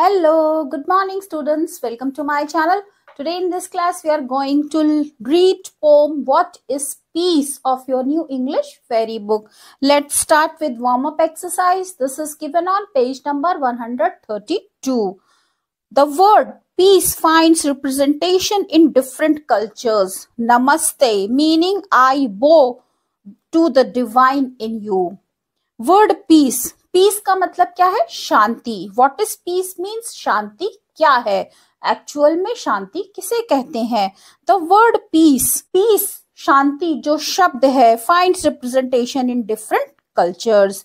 Hello, good morning students. Welcome to my channel. Today in this class, we are going to read poem What is Peace of your New English Fairy Book. Let's start with warm-up exercise. This is given on page number 132. The word peace finds representation in different cultures. Namaste, meaning I bow to the divine in you. Word peace peace का मतलब क्या है शांति what is peace means शांति क्या है actual में शांति किसे कहते हैं द वर्ड पीस पीस शांति जो शब्द है find representation in different cultures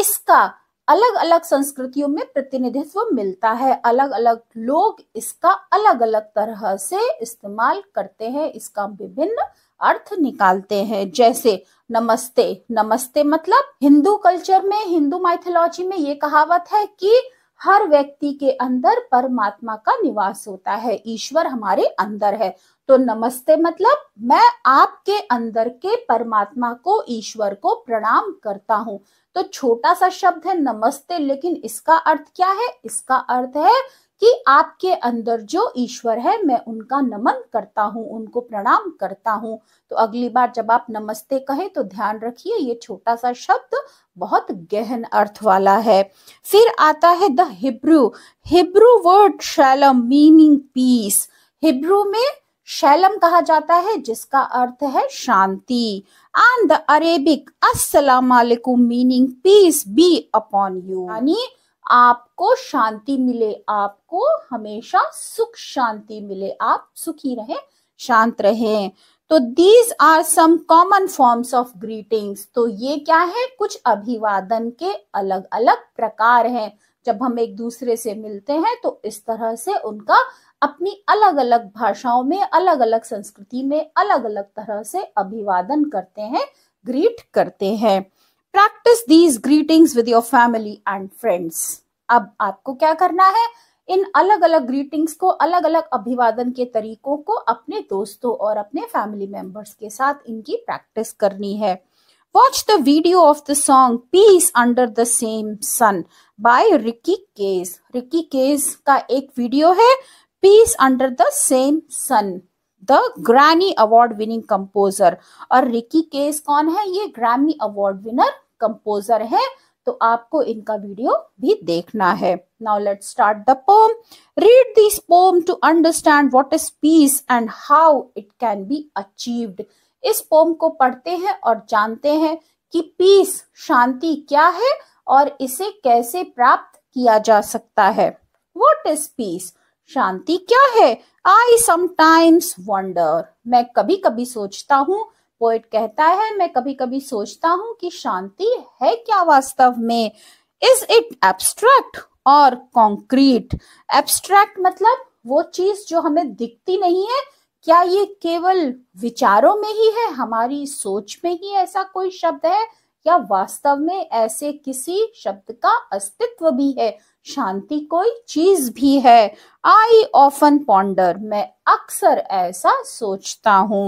इसका अलग अलग संस्कृतियों में प्रतिनिधित्व मिलता है अलग अलग लोग इसका अलग अलग तरह से इस्तेमाल करते हैं इसका विभिन्न अर्थ निकालते हैं जैसे नमस्ते नमस्ते मतलब हिंदू कल्चर में हिंदू माइथोलॉजी में ये कहावत है कि हर व्यक्ति के अंदर परमात्मा का निवास होता है ईश्वर हमारे अंदर है तो नमस्ते मतलब मैं आपके अंदर के परमात्मा को ईश्वर को प्रणाम करता हूँ तो छोटा सा शब्द है नमस्ते लेकिन इसका अर्थ क्या है इसका अर्थ है कि आपके अंदर जो ईश्वर है मैं उनका नमन करता हूँ उनको प्रणाम करता हूँ तो अगली बार जब आप नमस्ते कहें तो ध्यान रखिए ये छोटा सा शब्द बहुत गहन अर्थ वाला है फिर आता है the Hebrew Hebrew word shalom meaning peace Hebrew में शैलम कहा जाता है जिसका अर्थ है शांति and the Arabic assalamu alaikum meaning peace be upon you यानी आपको शांति मिले आपको हमेशा सुख शांति मिले आप सुखी रहें शांत रहें तो these are some common forms of greetings तो ये क्या है कुछ अभिवादन के अलग अलग प्रकार हैं जब हम एक दूसरे से मिलते हैं तो इस तरह से उनका अपनी अलग अलग भाषाओं में अलग अलग संस्कृति में अलग अलग तरह से अभिवादन करते हैं ग्रीट करते हैं practice these greetings with your family and friends अब आपको क्या करना है इन अलग अलग ग्रीटिंग्स को अलग अलग अभिवादन के तरीकों को अपने दोस्तों और अपने फैमिली मेंबर्स के साथ इनकी प्रैक्टिस करनी है watch the video of the song peace under the same sun by Ricky Kej Ricky Kej का एक वीडियो है peace under the same sun the Grammy award winning composer और रिकी केस कौन है ये ग्रैमी अवार्ड विनर कंपोजर हैं तो आपको इनका वीडियो भी देखना है now let start the poem read this poem to understand what is peace and how it can be achieved इस पोम को पढ़ते हैं और जानते हैं कि पीस शांति क्या है और इसे कैसे प्राप्त किया जा सकता है वॉट इज पीस शांति क्या है आई समटाइम्स वंडर मैं कभी कभी सोचता हूँ पोइट कहता है मैं कभी कभी सोचता हूं कि शांति है क्या वास्तव में इज इट एब्स्ट्रैक्ट और कॉन्क्रीट एब्स्ट्रैक्ट मतलब वो चीज जो हमें दिखती नहीं है क्या ये केवल विचारों में ही है हमारी सोच में ही ऐसा कोई शब्द है या वास्तव में ऐसे किसी शब्द का अस्तित्व भी है शांति कोई चीज भी है आई ऑफन पॉन्डर मैं अक्सर ऐसा सोचता हूँ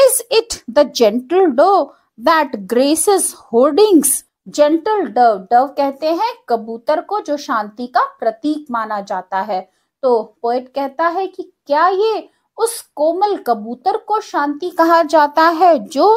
Is it the gentle dove that graces hoardings? Gentle dove dove कहते हैं कबूतर को जो शांति का प्रतीक माना जाता है तो पोएट कहता है कि क्या ये उस कोमल कबूतर को शांति कहा जाता है जो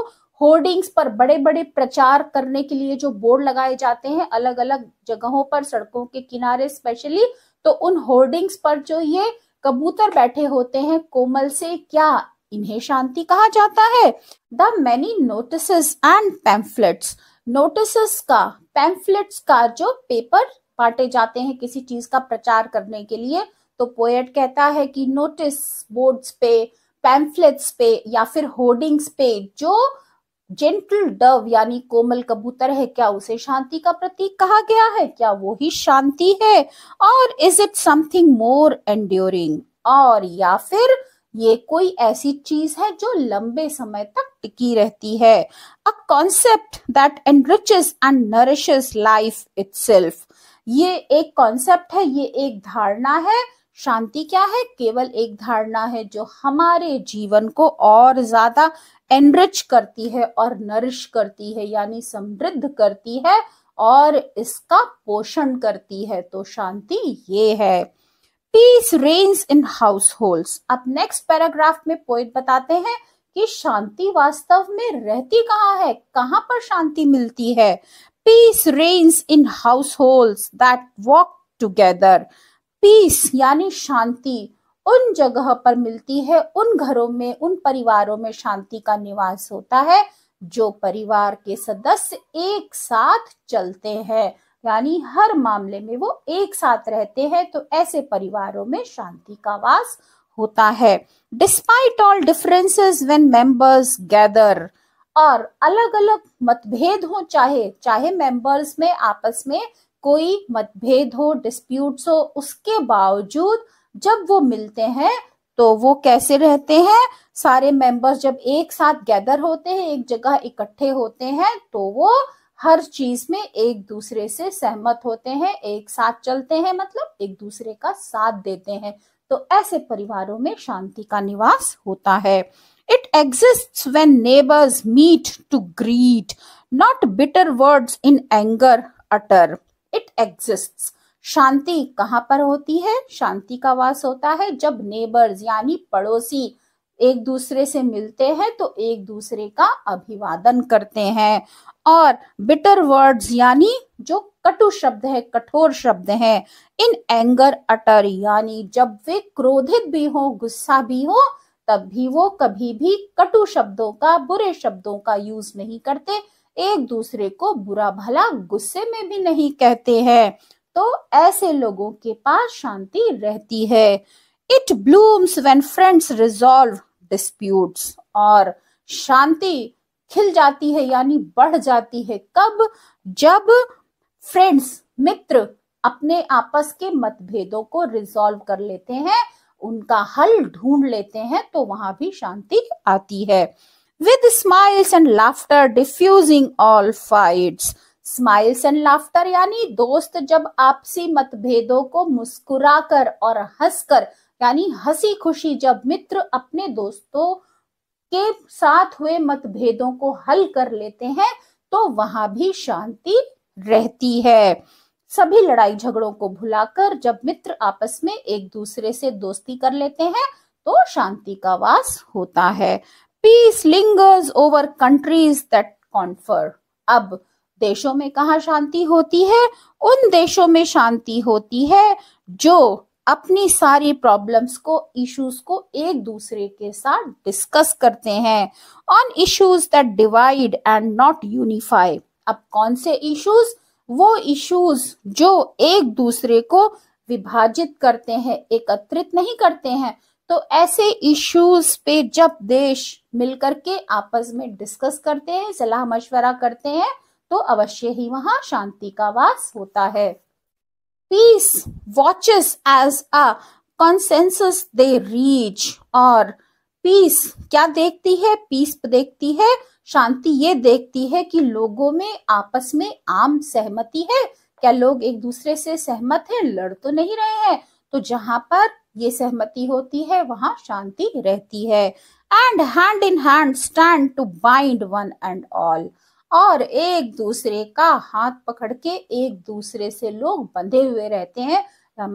होर्डिंग्स पर बड़े बड़े प्रचार करने के लिए जो बोर्ड लगाए जाते हैं अलग अलग जगहों पर सड़कों के किनारे स्पेशली तो उन होर्डिंग्स पर जो ये कबूतर बैठे होते हैं कोमल से क्या इन्हें शांति कहा जाता है the many notice and pamphlets notice का पैम्फलेट्स का जो पेपर बांटे जाते हैं किसी चीज का प्रचार करने के लिए तो पोएट कहता है कि नोटिस बोर्ड्स पे पैम्फलेट्स पे या फिर होर्डिंग्स पे जो जेंटल डव यानी कोमल कबूतर है क्या उसे शांति का प्रतीक कहा गया है क्या वो ही शांति है और is it something more and और या फिर ये कोई ऐसी चीज है जो लंबे समय तक टिकी रहती है a concept that enriches and nourishes life itself ये एक कॉन्सेप्ट है ये एक धारणा है शांति क्या है केवल एक धारणा है जो हमारे जीवन को और ज्यादा एनरिच करती है और नरिश करती है यानी समृद्ध करती है और इसका पोषण करती है तो शांति ये है पीस रेन्स इन हाउस अब नेक्स्ट पैराग्राफ में पोइट बताते हैं कि शांति वास्तव में रहती कहाँ है कहाँ पर शांति मिलती है peace reigns in households that walk together peace यानी शांति उन जगह पर मिलती है उन घरों में उन परिवारों में शांति का निवास होता है जो परिवार के सदस्य एक साथ चलते हैं यानी हर मामले में वो एक साथ रहते हैं तो ऐसे परिवारों में शांति का वास होता है despite all differences when members gather और अलग अलग मतभेद हो चाहे चाहे मेंबर्स में आपस में कोई मतभेद हो डिस्प्यूट्स हो उसके बावजूद जब वो मिलते हैं तो वो कैसे रहते हैं सारे मेंबर्स जब एक साथ गैदर होते हैं एक जगह इकट्ठे होते हैं तो वो हर चीज में एक दूसरे से सहमत होते हैं एक साथ चलते हैं मतलब एक दूसरे का साथ देते हैं तो ऐसे परिवारों में शांति का निवास होता है it exist when neighbours meet to greet not bitter words in anger utter it exist शांति कहाँ पर होती है शांति का वास होता है जब नेबर्स यानी पड़ोसी एक दूसरे से मिलते हैं तो एक दूसरे का अभिवादन करते हैं और बिटर वर्ड्स यानी जो कटु शब्द है कठोर शब्द है इन एंगर अटर यानी जब वे क्रोधित भी हो गुस्सा भी हो तब भी वो कभी भी कटु शब्दों का बुरे शब्दों का यूज नहीं करते एक दूसरे को बुरा भला गुस्से में भी नहीं कहते हैं तो ऐसे लोगों के पास शांति रहती है it blooms when friends resolve disputes और शांति खिल जाती है यानी बढ़ जाती है कब जब फ्रेंड्स मित्र अपने आपस के मतभेदों को रिजॉल्व कर लेते हैं उनका हल ढूंढ लेते हैं तो वहां भी शांति आती है with smiles and laughter diffusing all fights smiles and laughter यानी दोस्त जब आपसी मतभेदों को मुस्कुराकर और हंसकर कर यानी हंसी खुशी जब मित्र अपने दोस्तों के साथ हुए मतभेदों को हल कर लेते हैं तो वहां भी शांति रहती है सभी लड़ाई झगड़ों को भुलाकर जब मित्र आपस में एक दूसरे से दोस्ती कर लेते हैं तो शांति का वास होता है peace lingers over countries that confer अब देशों में कहा शांति होती है उन देशों में शांति होती है जो अपनी सारी प्रॉब्लम्स को इश्यूज को एक दूसरे के साथ डिस्कस करते हैं on issues that divide and not unify अब कौन से इश्यूज वो इश्यूज जो एक दूसरे को विभाजित करते हैं एकत्रित नहीं करते हैं तो ऐसे इश्यूज पे जब देश मिलकर के आपस में डिस्कस करते हैं सलाह मशवरा करते हैं तो अवश्य ही वहां शांति का वास होता है Peace watches as a consensus they reach और पीस क्या देखती है पीस देखती है शांति ये देखती है कि लोगों में आपस में आम सहमति है क्या लोग एक दूसरे से सहमत हैं लड़ तो नहीं रहे हैं तो जहां पर ये सहमति होती है वहां शांति रहती है and hand in hand stand to bind one and all और एक दूसरे का हाथ पकड़ के एक दूसरे से लोग बंधे हुए रहते हैं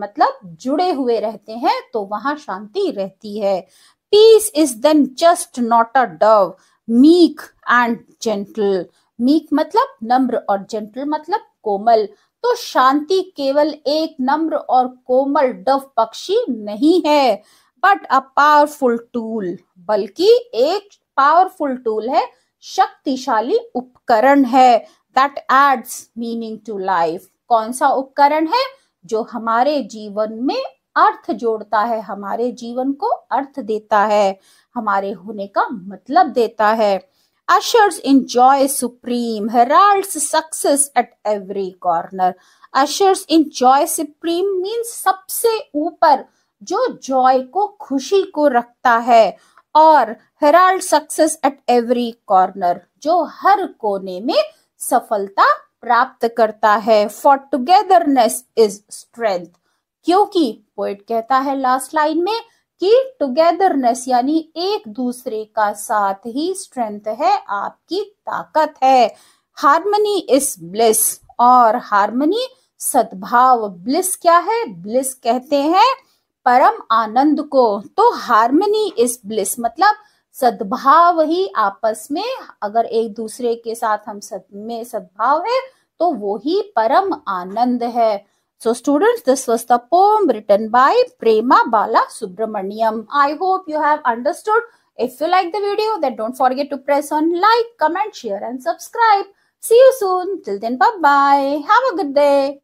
मतलब जुड़े हुए रहते हैं तो वहां शांति रहती है peace is then just not a dove meek and gentle meek मतलब नम्र और जेंटल मतलब कोमल तो शांति केवल एक नम्र और कोमल डव पक्षी नहीं है बट अ पावरफुल टूल बल्कि एक पावरफुल टूल है शक्तिशाली उपकरण है that adds meaning to life कौन सा उपकरण है जो हमारे जीवन में अर्थ जोड़ता है हमारे जीवन को अर्थ देता है हमारे होने का मतलब देता है joy supreme supreme success at every corner ushers in joy supreme means सबसे ऊपर जो जॉय को खुशी को रखता है और herald success at every corner जो हर कोने में सफलता प्राप्त करता है फॉर टुगेदरनेस इज स्ट्रेंथ क्योंकि पोइट कहता है लास्ट लाइन में कि टुगेदरनेस यानी एक दूसरे का साथ ही स्ट्रेंथ है आपकी ताकत है हार्मनी इज ब्लिस और हार्मनी सद्भाव ब्लिस क्या है ब्लिस कहते हैं परम आनंद को तो हार्मनी इज ब्लिस मतलब सद्भाव ही आपस में अगर एक दूसरे के साथ हम सद में सद्भाव है तो वो ही परम आनंद है so students this was the poem written by Prema Bala Subramaniam I hope you have understood if you like the video that don't forget to press on like comment share and subscribe see you soon till then bye bye have a good day